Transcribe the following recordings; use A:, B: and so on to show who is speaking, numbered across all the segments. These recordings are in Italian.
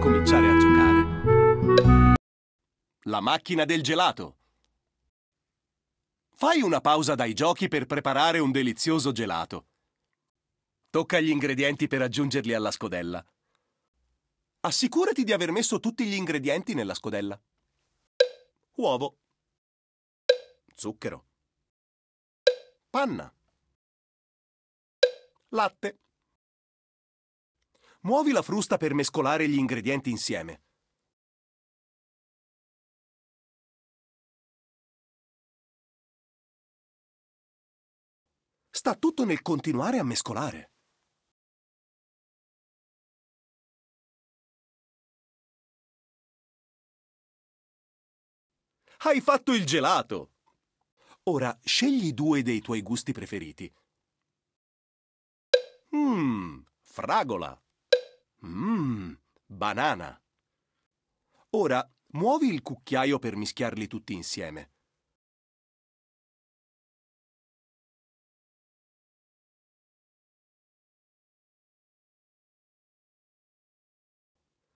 A: cominciare a giocare. La macchina del gelato. Fai una pausa dai giochi per preparare un delizioso gelato. Tocca gli ingredienti per aggiungerli alla scodella. Assicurati di aver messo tutti gli ingredienti nella scodella. Uovo. Zucchero. Panna. Latte. Muovi la frusta per mescolare gli ingredienti insieme.
B: Sta tutto nel continuare a mescolare.
A: Hai fatto il gelato! Ora scegli due dei tuoi gusti preferiti. Mmm, fragola! banana. Ora muovi il cucchiaio per mischiarli tutti insieme.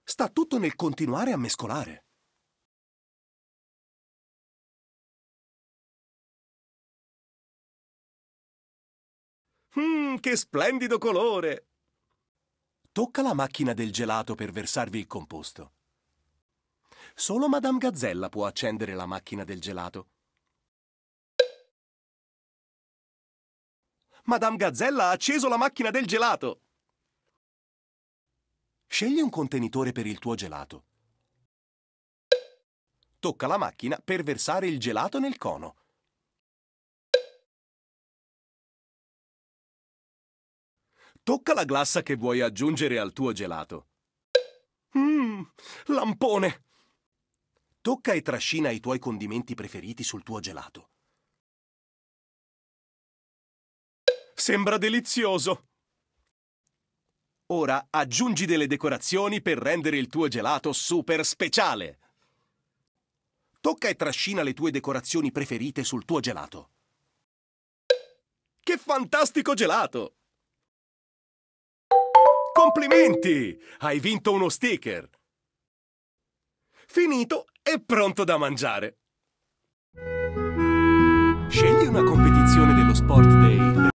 B: Sta tutto nel continuare a mescolare.
A: Mmm, che splendido colore! tocca la macchina del gelato per versarvi il composto. Solo Madame Gazzella può accendere la macchina del gelato. Madame Gazzella ha acceso la macchina del gelato! Scegli un contenitore per il tuo gelato. Tocca la macchina per versare il gelato nel cono. Tocca la glassa che vuoi aggiungere al tuo gelato. Mmm, lampone! Tocca e trascina i tuoi condimenti preferiti sul tuo gelato. Sembra delizioso! Ora aggiungi delle decorazioni per rendere il tuo gelato super speciale. Tocca e trascina le tue decorazioni preferite sul tuo gelato. Che fantastico gelato! Complimenti! Hai vinto uno sticker! Finito e pronto da mangiare! Scegli una competizione dello Sport Day.